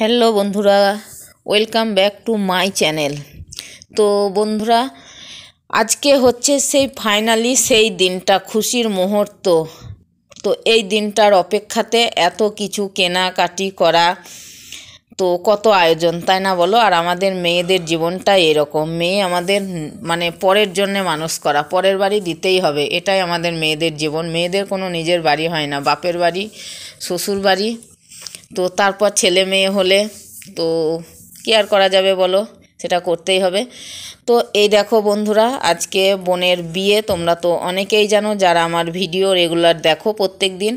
hello বন্ধুরা welcome back to my channel তো বন্ধুরা আজকে হচ্ছে সেই ফাইনালি সেই দিনটা খুশির মুহূর্ত তো এই দিনটার অপেক্ষাতে এত কিছু কেনাকাটি করা তো কত আয়োজন তাই না বলো আর আমাদের মেয়েদের জীবনটা এরকম মেয়ে আমাদের মানে পরের জন্যে মানুষ করা পরের বাড়ি দিতেই হবে এটাই আমাদের মেয়েদের জীবন মেয়েদের কোনো নিজের বাড়ি হয় না বাপের বাড়ি শ্বশুর বাড়ি তো তারপর ছেলে মেয়ে হলে তো কি আর করা যাবে বলো সেটা করতেই হবে তো এই দেখো বন্ধুরা আজকে বোনের বিয়ে তোমরা তো অনেকেই জানো যারা আমার ভিডিও রেগুলার দেখো প্রত্যেক দিন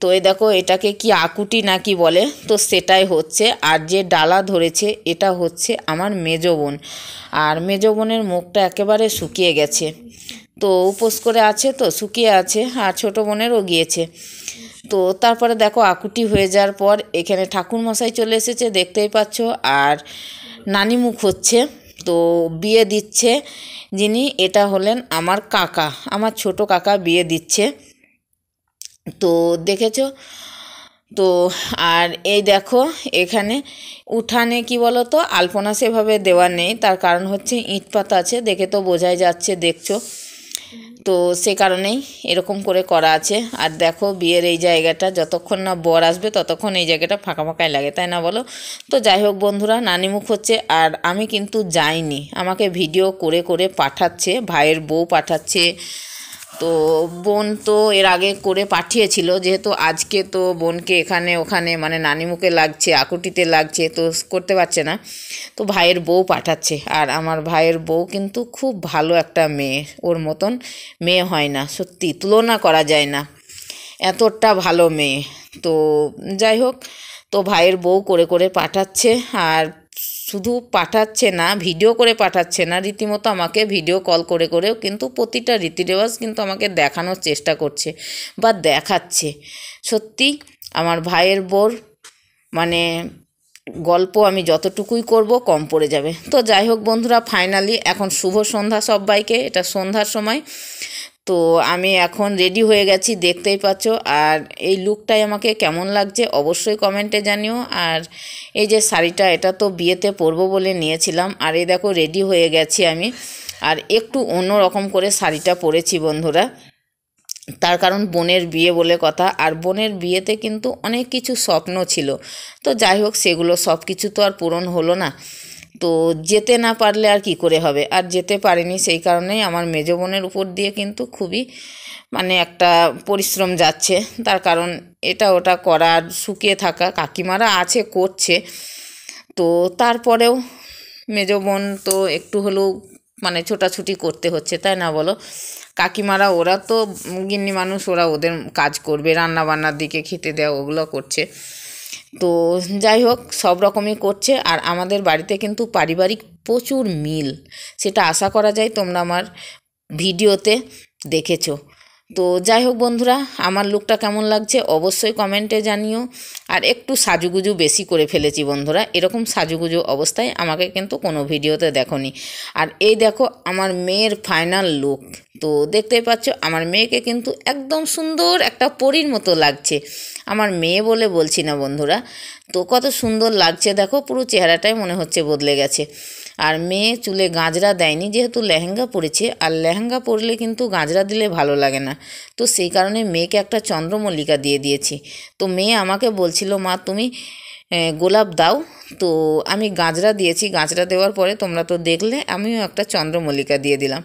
তো এই দেখো এটাকে কি আকুটি নাকি বলে তো সেটাই হচ্ছে আর যে ডালা ধরেছে এটা হচ্ছে আমার মেজ বোন আর মেজ বোনের মুখটা একেবারে শুকিয়ে গেছে তো উপোস করে আছে তো শুকিয়ে আছে আর ছোটো বোনেরও গিয়েছে তো তারপরে দেখো আকুটি হয়ে যাওয়ার পর এখানে ঠাকুর মশাই চলে এসেছে দেখতেই পাচ্ছ আর নানিমুখ হচ্ছে তো বিয়ে দিচ্ছে যিনি এটা হলেন আমার কাকা আমার ছোট কাকা বিয়ে দিচ্ছে তো দেখেছো তো আর এই দেখো এখানে উঠানে কি বলো তো আলপনা সেভাবে দেওয়া নেই তার কারণ হচ্ছে ইট পাতা আছে দেখে তো বোঝাই যাচ্ছে দেখছো তো সে কারণেই এরকম করে করা আছে আর দেখো বিয়ের এই জায়গাটা যতক্ষণ না বর আসবে ততক্ষণ এই জায়গাটা ফাঁকা ফাঁকাই লাগে তাই না বলো তো যাই হোক বন্ধুরা নানিমুখ হচ্ছে আর আমি কিন্তু যাইনি আমাকে ভিডিও করে করে পাঠাচ্ছে ভাইয়ের বউ পাঠাচ্ছে তো বোন তো এর আগে করে পাঠিয়েছিল যেহেতু আজকে তো বোনকে এখানে ওখানে মানে নানিমুখে লাগছে আকুটিতে লাগছে তো করতে পারছে না তো ভাইয়ের বউ পাঠাচ্ছে আর আমার ভাইয়ের বউ কিন্তু খুব ভালো একটা মেয়ে ওর মতন মেয়ে হয় না সত্যি তুলনা করা যায় না এতটা ভালো মেয়ে তো যাই হোক তো ভাইয়ের বউ করে করে পাঠাচ্ছে আর শুধু পাঠাচ্ছে না ভিডিও করে পাঠাচ্ছে না রীতিমতো আমাকে ভিডিও কল করে করেও কিন্তু প্রতিটা রীতি রেওয়াজ কিন্তু আমাকে দেখানোর চেষ্টা করছে বা দেখাচ্ছে সত্যি আমার ভাইয়ের বোর মানে গল্প আমি যতটুকুই করব কম পড়ে যাবে তো যাই হোক বন্ধুরা ফাইনালি এখন শুভ সন্ধ্যা সব্বাইকে এটা সন্ধ্যার সময় তো আমি এখন রেডি হয়ে গেছি দেখতেই পাচ্ছ আর এই লুকটাই আমাকে কেমন লাগছে অবশ্যই কমেন্টে জানিও আর এই যে শাড়িটা এটা তো বিয়েতে পরবো বলে নিয়েছিলাম আর এই দেখো রেডি হয়ে গেছি আমি আর একটু অন্য রকম করে শাড়িটা পরেছি বন্ধুরা তার কারণ বোনের বিয়ে বলে কথা আর বোনের বিয়েতে কিন্তু অনেক কিছু স্বপ্ন ছিল তো যাই হোক সেগুলো সব কিছু তো আর পূরণ হলো না তো যেতে না পারলে আর কি করে হবে আর যেতে পারিনি সেই কারণেই আমার মেজো বোনের উপর দিয়ে কিন্তু খুবই মানে একটা পরিশ্রম যাচ্ছে তার কারণ এটা ওটা করার শুকিয়ে থাকা কাকিমারা আছে করছে তো তারপরেও মেজো বোন তো একটু হলেও মানে ছোটাছুটি করতে হচ্ছে তাই না বলো কাকিমারা ওরা তো গিন্নি মানুষ ওরা ওদের কাজ করবে রান্না বান্নার দিকে খেতে দেওয়া ওগুলো করছে তো যাই হোক সব রকমই করছে আর আমাদের বাড়িতে কিন্তু পারিবারিক প্রচুর মিল সেটা আশা করা যায় তোমরা আমার ভিডিওতে দেখেছো তো যাই হোক বন্ধুরা আমার লুকটা কেমন লাগছে অবশ্যই কমেন্টে জানিও আর একটু সাজুগুজু বেশি করে ফেলেছি বন্ধুরা এরকম সাজুগুজু অবস্থায় আমাকে কিন্তু কোনো ভিডিওতে দেখনি আর এই দেখো আমার মেয়ের ফাইনাল লুক তো দেখতেই পাচ্ছ আমার মেয়েকে কিন্তু একদম সুন্দর একটা পরীর মতো লাগছে আমার মেয়ে বলে বলছি না বন্ধুরা তো কত সুন্দর লাগছে দেখো পুরো চেহারাটাই মনে হচ্ছে বদলে গেছে আর মেয়ে চুলে গাঁজরা দেয়নি যেহেতু লেহেঙ্গা পরেছে আর লেহেঙ্গা পরলে কিন্তু গাঁজরা দিলে ভালো লাগে না তো সেই কারণে মেয়েকে একটা চন্দ্রমল্লিকা দিয়ে দিয়েছি তো মেয়ে আমাকে বলছিল মা তুমি গোলাপ দাও তো আমি গাঁজরা দিয়েছি গাঁজরা দেওয়ার পরে তোমরা তো দেখলে আমিও একটা চন্দ্রমল্লিকা দিয়ে দিলাম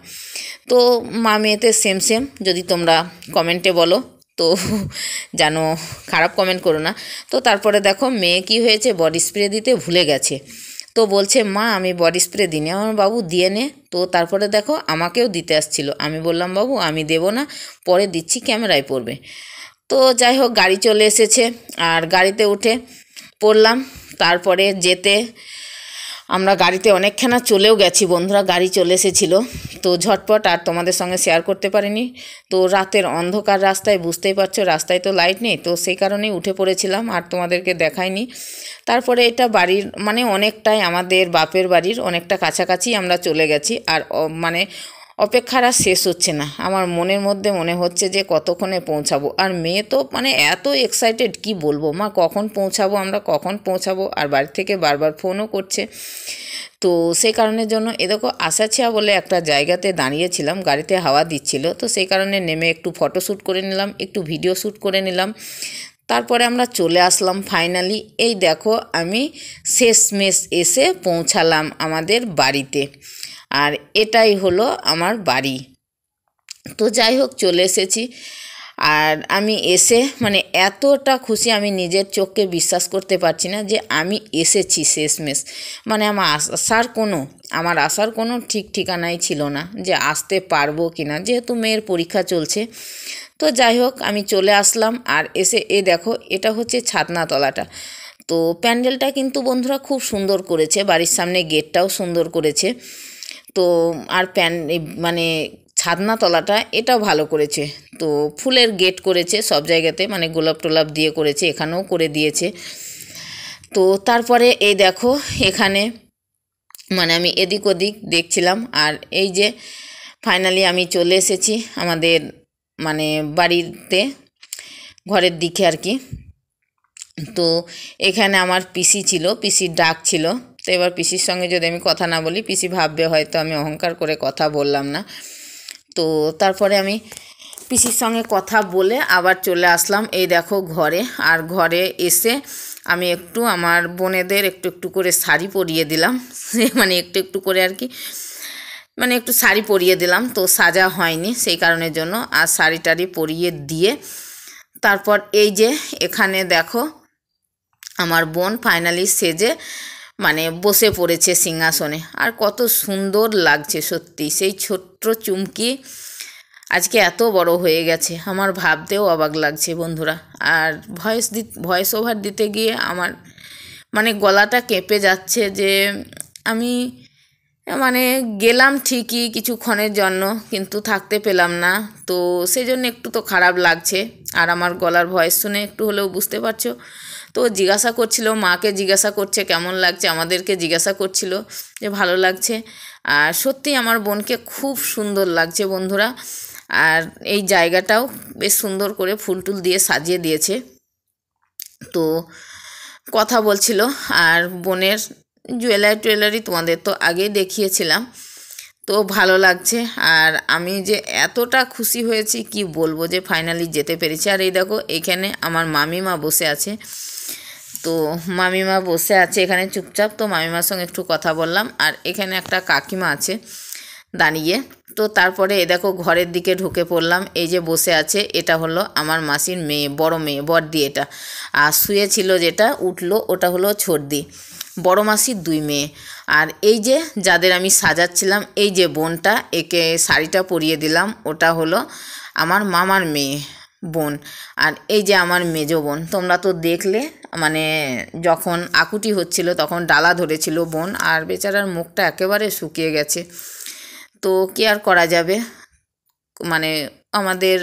তো মা মেয়েতে সেম সেম যদি তোমরা কমেন্টে বলো তো জানো খারাপ কমেন্ট করো না তো তারপরে দেখো মেয়ে কি হয়েছে বডি স্প্রে দিতে ভুলে গেছে তো বলছে মা আমি বডি স্প্রে দিই আমার বাবু দিয়ে নে তো তারপরে দেখো আমাকেও দিতে আসছিল আমি বললাম বাবু আমি দেব না পরে দিচ্ছি ক্যামেরায় পড়বে তো যাই হোক গাড়ি চলে এসেছে আর গাড়িতে উঠে পড়লাম তারপরে যেতে আমরা গাড়িতে অনেকখানা চলেও গেছি বন্ধুরা গাড়ি চলে এসেছিল তো ঝটপট আর তোমাদের সঙ্গে শেয়ার করতে পারিনি তো রাতের অন্ধকার রাস্তায় বুঝতেই পারছো রাস্তায় তো লাইট নেই তো সেই কারণেই উঠে পড়েছিলাম আর তোমাদেরকে দেখাইনি তারপরে এটা বাড়ির মানে অনেকটাই আমাদের বাপের বাড়ির অনেকটা কাছাকাছি আমরা চলে গেছি আর মানে অপেক্ষার আর শেষ হচ্ছে না আমার মনের মধ্যে মনে হচ্ছে যে কতক্ষণে পৌঁছাবো আর মেয়ে তো মানে এত এক্সাইটেড কি বলবো মা কখন পৌঁছাবো আমরা কখন পৌঁছাবো আর বাড়ি থেকে বারবার ফোনও করছে তো সেই কারণের জন্য এদেরকে আশাছিয়া বলে একটা জায়গাতে দাঁড়িয়েছিলাম গাড়িতে হাওয়া দিচ্ছিল তো সেই কারণে নেমে একটু ফটো শ্যুট করে নিলাম একটু ভিডিও শ্যুট করে নিলাম তারপরে আমরা চলে আসলাম ফাইনালি এই দেখো আমি শেষমেশ এসে পৌঁছালাম আমাদের বাড়িতে আর এটাই হলো আমার বাড়ি তো যাই হোক চলে এসেছি আর আমি এসে মানে এতটা খুশি আমি নিজের চোখকে বিশ্বাস করতে পারছি না যে আমি এসেছি শেষমেশ মানে আমার আসার কোনো আমার আসার কোনো ঠিক ঠিকানাই ছিল না যে আসতে পারবো কি না যেহেতু মেয়ের পরীক্ষা চলছে তো যাই হোক আমি চলে আসলাম আর এসে এ দেখো এটা হচ্ছে ছাদনাতলাটা তো প্যান্ডেলটা কিন্তু বন্ধুরা খুব সুন্দর করেছে বাড়ির সামনে গেটটাও সুন্দর করেছে তো আর প্যান মানে ছাদনা তলাটা এটাও ভালো করেছে তো ফুলের গেট করেছে সব জায়গাতে মানে গোলাপ টোলাপ দিয়ে করেছে এখানেও করে দিয়েছে তো তারপরে এই দেখো এখানে মানে আমি এদিক ওদিক দেখছিলাম আর এই যে ফাইনালি আমি চলে এসেছি আমাদের মানে বাড়িতে ঘরের দিকে আর কি তো এখানে আমার পিসি ছিল পিসির ডাক ছিল তো এবার পিসির সঙ্গে যদি আমি কথা না বলি পিসি ভাববে হয়তো আমি অহংকার করে কথা বললাম না তো তারপরে আমি পিসির সঙ্গে কথা বলে আবার চলে আসলাম এই দেখো ঘরে আর ঘরে এসে আমি একটু আমার বোনেদের একটু একটু করে শাড়ি পরিয়ে দিলাম মানে একটু একটু করে আর কি মানে একটু শাড়ি পরিয়ে দিলাম তো সাজা হয়নি সেই কারণের জন্য আর শাড়ি টাড়ি পরিয়ে দিয়ে তারপর এই যে এখানে দেখো আমার বোন ফাইনালি সেজে মানে বসে পড়েছে সিংহাসনে আর কত সুন্দর লাগছে সত্যি সেই ছোট্ট চুমকি আজকে এত বড় হয়ে গেছে আমার ভাবতেও অবাক লাগছে বন্ধুরা আর ভয়েস দি ভয়েস ওভার দিতে গিয়ে আমার মানে গলাটা কেঁপে যাচ্ছে যে আমি মানে গেলাম ঠিকই কিছুক্ষণের জন্য কিন্তু থাকতে পেলাম না তো সেজন্য একটু তো খারাপ লাগছে আর আমার গলার ভয়েস শুনে একটু হলেও বুঝতে পারছো তো জিজ্ঞাসা করছিল মাকে জিজ্ঞাসা করছে কেমন লাগছে আমাদেরকে জিজ্ঞাসা করছিল যে ভালো লাগছে আর সত্যি আমার বোনকে খুব সুন্দর লাগছে বন্ধুরা আর এই জায়গাটাও বেশ সুন্দর করে ফুল টুল দিয়ে সাজিয়ে দিয়েছে তো কথা বলছিল আর বোনের জুয়েলারি টুয়েলারি তোমাদের তো আগেই দেখিয়েছিলাম তো ভালো লাগছে আর আমি যে এতটা খুশি হয়েছি কি বলবো যে ফাইনালি যেতে পেরেছি আর এই দেখো এখানে আমার মামিমা বসে আছে তো মামিমা বসে আছে এখানে চুপচাপ তো মামিমার সঙ্গে একটু কথা বললাম আর এখানে একটা কাকিমা আছে দাঁড়িয়ে তো তারপরে এ দেখো ঘরের দিকে ঢুকে পড়লাম এই যে বসে আছে এটা হলো আমার মাসির মেয়ে বড় মেয়ে বর্দি এটা আর শুয়েছিল যেটা উঠলো ওটা হলো ছর্দি বড় মাসির দুই মেয়ে আর এই যে যাদের আমি সাজাচ্ছিলাম এই যে বোনটা একে শাড়িটা পরিয়ে দিলাম ওটা হলো আমার মামার মেয়ে বোন আর এই যে আমার মেজো বোন তোমরা তো দেখলে মানে যখন আকুটি হচ্ছিল তখন ডালা ধরেছিল বোন আর বেচারার মুখটা একেবারে শুকিয়ে গেছে তো কি আর করা যাবে মানে আমাদের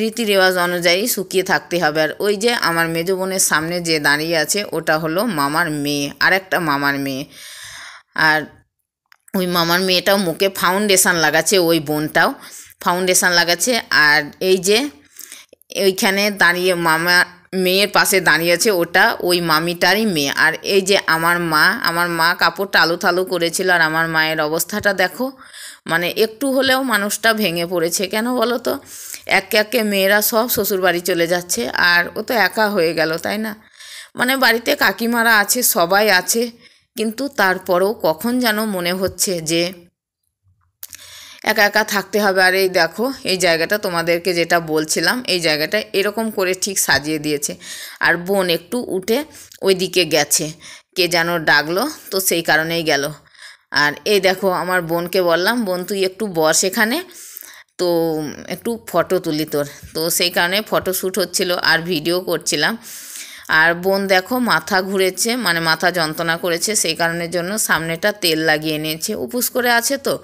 রীতি রেওয়াজ অনুযায়ী শুকিয়ে থাকতে হবে আর ওই যে আমার মেজো বোনের সামনে যে দাঁড়িয়ে আছে ওটা হলো মামার মেয়ে আর একটা মামার মেয়ে আর ওই মামার মেয়েটাও মুখে ফাউন্ডেশান লাগাচ্ছে ওই বোনটাও ফাউন্ডেশান লাগাচ্ছে আর এই যে ওইখানে দাঁড়িয়ে মামা মেয়ের পাশে দাঁড়িয়ে আছে ওটা ওই মামিটারই মেয়ে আর এই যে আমার মা আমার মা কাপড় টালু থালু করেছিল আর আমার মায়ের অবস্থাটা দেখো মানে একটু হলেও মানুষটা ভেঙে পড়েছে কেন বলো তো এক একে মেয়েরা সব শ্বশুরবাড়ি চলে যাচ্ছে আর ও তো একা হয়ে গেল তাই না মানে বাড়িতে কাকিমারা আছে সবাই আছে কিন্তু তারপরও কখন যেন মনে হচ্ছে যে একা একা থাকতে হবে আর এই দেখো এই জায়গাটা তোমাদেরকে যেটা বলছিলাম এই জায়গাটা এরকম করে ঠিক সাজিয়ে দিয়েছে আর বোন একটু উঠে ওইদিকে গেছে কে যেন ডাকলো তো সেই কারণেই গেল আর এই দেখো আমার বোনকে বললাম বোন তুই একটু বস এখানে তো একটু ফটো তুলি তোর তো সেই কারণে ফটো শ্যুট হচ্ছিলো আর ভিডিও করছিলাম আর বোন দেখো মাথা ঘুরেছে মানে মাথা যন্ত্রণা করেছে সেই কারণের জন্য সামনেটা তেল লাগিয়ে নিয়েছে উপুস করে আছে তো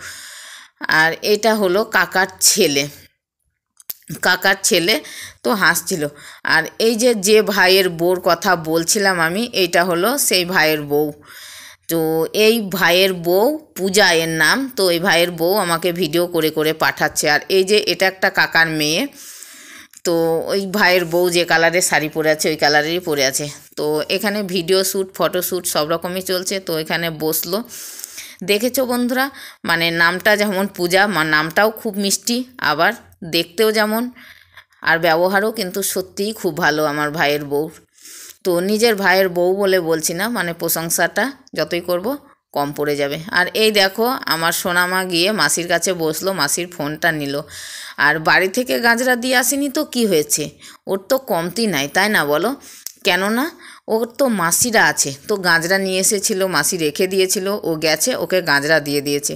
আর এটা হলো কাকার ছেলে কাকার ছেলে তো হাসছিল আর এই যে যে ভাইয়ের বউর কথা বলছিলাম আমি এটা হলো সেই ভাইয়ের বউ তো এই ভাইয়ের বউ পূজা এর নাম তো এই ভাইয়ের বউ আমাকে ভিডিও করে করে পাঠাচ্ছে আর এই যে এটা একটা কাকার মেয়ে তো ওই ভাইয়ের বউ যে কালারের শাড়ি পরে আছে ওই কালারেরই পরে আছে তো এখানে ভিডিও শ্যুট ফটো শ্যুট সব রকমই চলছে তো এখানে বসলো দেখেছো বন্ধুরা মানে নামটা যেমন পূজা মা নামটাও খুব মিষ্টি আবার দেখতেও যেমন আর ব্যবহারও কিন্তু সত্যিই খুব ভালো আমার ভাইয়ের বউ তো নিজের ভাইয়ের বউ বলে বলছি না মানে প্রশংসাটা যতই করব কম পড়ে যাবে আর এই দেখো আমার সোনামা গিয়ে মাসির কাছে বসলো মাসির ফোনটা নিল আর বাড়ি থেকে গাঁজরা দিয়ে আসেনি তো কি হয়েছে ওর তো কমতি নাই তাই না বলো কেননা ওর তো মাসিরা আছে তো গাঁজরা নিয়ে এসেছিল মাসি রেখে দিয়েছিল ও গেছে ওকে গাঁজরা দিয়ে দিয়েছে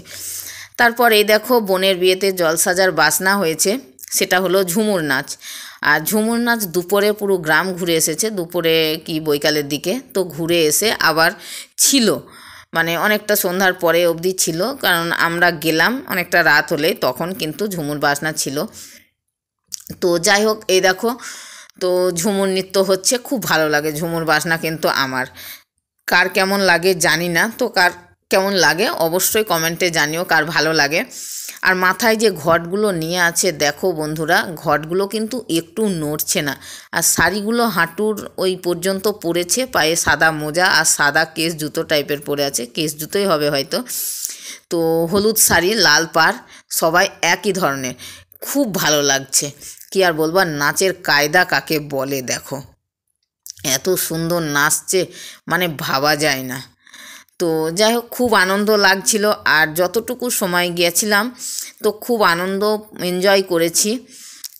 তারপর এই দেখো বোনের বিয়েতে জলসাজার বাসনা হয়েছে সেটা হলো ঝুমুর নাচ আর ঝুমুর নাচ দুপুরে পুরো গ্রাম ঘুরে এসেছে দুপুরে কি বৈকালের দিকে তো ঘুরে এসে আবার ছিল মানে অনেকটা সন্ধ্যার পরে অবধি ছিল কারণ আমরা গেলাম অনেকটা রাত হলে তখন কিন্তু ঝুমুর বাসনা ছিল তো যাই হোক এই দেখো তো ঝুমুর নৃত্য হচ্ছে খুব ভালো লাগে ঝুমুর বাসনা কিন্তু আমার কার কেমন লাগে জানি না তো কার কেমন লাগে অবশ্যই কমেন্টে জানিও কার ভালো লাগে আর মাথায় যে ঘটগুলো নিয়ে আছে দেখো বন্ধুরা ঘটগুলো কিন্তু একটু নড়ছে না আর শাড়িগুলো হাঁটুর ওই পর্যন্ত পড়েছে পায়ে সাদা মোজা আর সাদা কেস জুতো টাইপের পরে আছে কেস জুতোই হবে হয়তো তো হলুদ শাড়ি লাল পার সবাই একই ধরনের খুব ভালো লাগছে কি আর বলবো নাচের কায়দা কাকে বলে দেখো এত সুন্দর নাচছে মানে ভাবা যায় না তো যাই হোক খুব আনন্দ লাগছিল আর যতটুকু সময় গিয়েছিলাম তো খুব আনন্দ এনজয় করেছি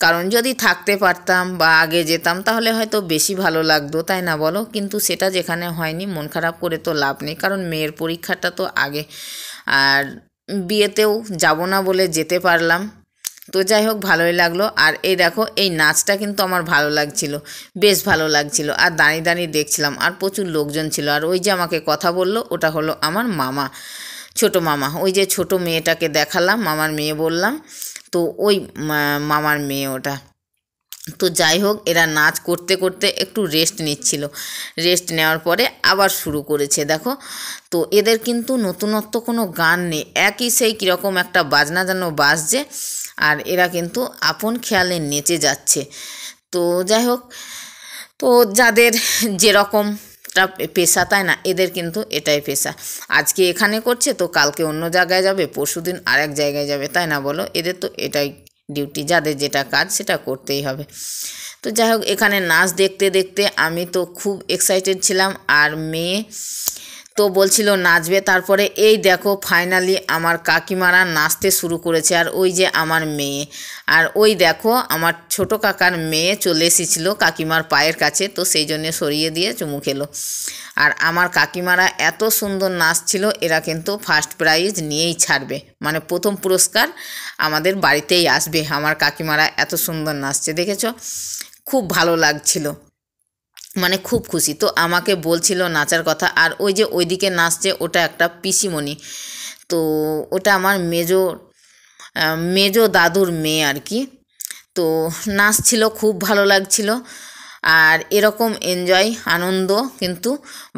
কারণ যদি থাকতে পারতাম বা আগে যেতাম তাহলে হয়তো বেশি ভালো লাগতো তাই না বলো কিন্তু সেটা যেখানে হয়নি মন খারাপ করে তো লাভ নেই কারণ মেয়ের পরীক্ষাটা তো আগে আর বিয়েতেও যাব না বলে যেতে পারলাম তো যাই হোক ভালোই লাগলো আর এই দেখো এই নাচটা কিন্তু আমার ভালো লাগছিল বেশ ভালো লাগছিল আর দাঁড়িয়ে দাঁড়িয়ে দেখছিলাম আর প্রচুর লোকজন ছিল আর ওই যে আমাকে কথা বললো ওটা হলো আমার মামা ছোট মামা ওই যে ছোট মেয়েটাকে দেখালাম মামার মেয়ে বললাম তো ওই মামার মেয়ে ওটা তো যাই হোক এরা নাচ করতে করতে একটু রেস্ট নিচ্ছিল রেস্ট নেওয়ার পরে আবার শুরু করেছে দেখো তো এদের কিন্তু নতুনত্ব কোনো গান নেই একই সেই কীরকম একটা বাজনা যেন বাজছে আর এরা কিন্তু আপন খেয়ালে নেচে যাচ্ছে তো যাই হোক তো যাদের যেরকম পেশা তাই না এদের কিন্তু এটাই পেশা আজকে এখানে করছে তো কালকে অন্য জায়গায় যাবে পরশুদিন আরেক জায়গায় যাবে তাই না বলো এদের তো এটাই ডিউটি যাদের যেটা কাজ সেটা করতেই হবে তো যাই হোক এখানে নাচ দেখতে দেখতে আমি তো খুব এক্সাইটেড ছিলাম আর মেয়ে তো বলছিল নাচবে তারপরে এই দেখো ফাইনালি আমার কাকিমারা নাচতে শুরু করেছে আর ওই যে আমার মেয়ে আর ওই দেখো আমার ছোট কাকার মেয়ে চলে এসেছিল কাকিমার পায়ের কাছে তো সেই জন্য সরিয়ে দিয়ে চুমু খেলো আর আমার কাকিমারা এত সুন্দর নাচছিল এরা কিন্তু ফার্স্ট প্রাইজ নিয়েই ছাড়বে মানে প্রথম পুরস্কার আমাদের বাড়িতেই আসবে আমার কাকিমারা এত সুন্দর নাচছে দেখেছ খুব ভালো লাগছিলো মানে খুব খুশি তো আমাকে বলছিল নাচার কথা আর ওই যে ওইদিকে নাচছে ওটা একটা পিসিমণি তো ওটা আমার মেজো মেজো দাদুর মেয়ে আর কি তো নাচছিল খুব ভালো লাগছিল আর এরকম এনজয় আনন্দ কিন্তু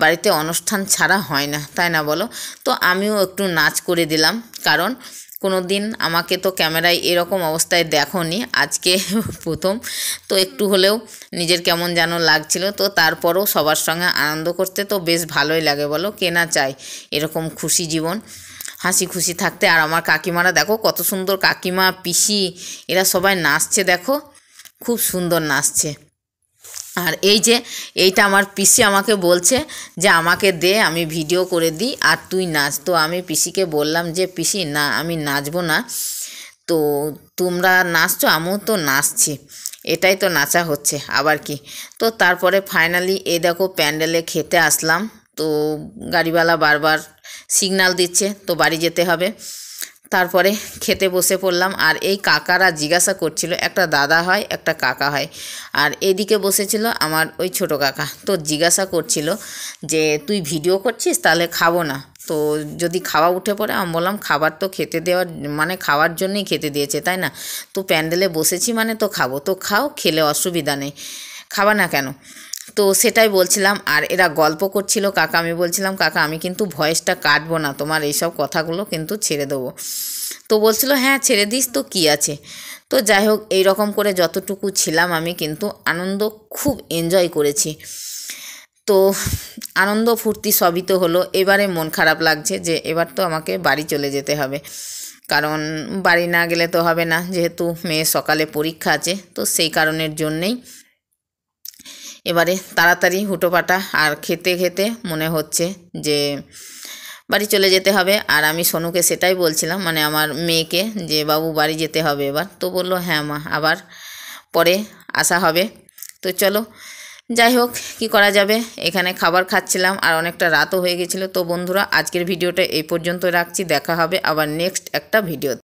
বাড়িতে অনুষ্ঠান ছাড়া হয় না তাই না বলো তো আমিও একটু নাচ করে দিলাম কারণ কোনো দিন আমাকে তো ক্যামেরায় এরকম অবস্থায় দেখনি আজকে প্রথম তো একটু হলেও নিজের কেমন যেন লাগছিল তো তারপরও সবার সঙ্গে আনন্দ করতে তো বেশ ভালোই লাগে বলো কেনা চাই এরকম খুশি জীবন হাসি খুশি থাকতে আর আমার কাকিমারা দেখো কত সুন্দর কাকিমা পিসি এরা সবাই নাচছে দেখো খুব সুন্দর নাচছে আর এই যে এইটা আমার পিসি আমাকে বলছে যে আমাকে দে আমি ভিডিও করে দিই আর তুই নাচ তো আমি পিসিকে বললাম যে পিসি না আমি নাচবো না তো তোমরা নাচছো আমিও তো নাচছি এটাই তো নাচা হচ্ছে আবার কি তো তারপরে ফাইনালি এ দেখো প্যান্ডেলে খেতে আসলাম তো গাড়িওয়ালা বারবার সিগনাল দিচ্ছে তো বাড়ি যেতে হবে তারপরে খেতে বসে পড়লাম আর এই কাকারা জিজ্ঞাসা করছিল একটা দাদা হয় একটা কাকা হয় আর এদিকে বসেছিল আমার ওই ছোট কাকা তো জিজ্ঞাসা করছিল যে তুই ভিডিও করছিস তাহলে খাবো না তো যদি খাওয়া উঠে পড়ে আমি বললাম খাবার তো খেতে দেওয়ার মানে খাওয়ার জন্যই খেতে দিয়েছে তাই না তো প্যান্ডেলে বসেছি মানে তো খাবো তো খাও খেলে অসুবিধা নেই খাবা না কেন তো সেটাই বলছিলাম আর এরা গল্প করছিল কাকা আমি বলছিলাম কাকা আমি কিন্তু ভয়েসটা কাটবো না তোমার এইসব কথাগুলো কিন্তু ছেড়ে দেবো তো বলছিল হ্যাঁ ছেড়ে দিস তো কি আছে তো যাই হোক এইরকম করে যতটুকু ছিলাম আমি কিন্তু আনন্দ খুব এনজয় করেছি তো আনন্দ ফুর্তি সবই তো হলো এবারে মন খারাপ লাগছে যে এবার তো আমাকে বাড়ি চলে যেতে হবে কারণ বাড়ি না গেলে তো হবে না যেহেতু মেয়ে সকালে পরীক্ষা আছে তো সেই কারণের জন্যেই এবারে তাড়াতাড়ি হুটোপাটা আর খেতে খেতে মনে হচ্ছে যে বাড়ি চলে যেতে হবে আর আমি সোনুকে সেটাই বলছিলাম মানে আমার মেয়েকে যে বাবু বাড়ি যেতে হবে এবার তো বলল হ্যাঁ মা আবার পরে আসা হবে তো চলো যাই হোক কি করা যাবে এখানে খাবার খাচ্ছিলাম আর অনেকটা রাতও হয়ে গেছিলো তো বন্ধুরা আজকের ভিডিওটা এই পর্যন্ত রাখছি দেখা হবে আবার নেক্সট একটা ভিডিও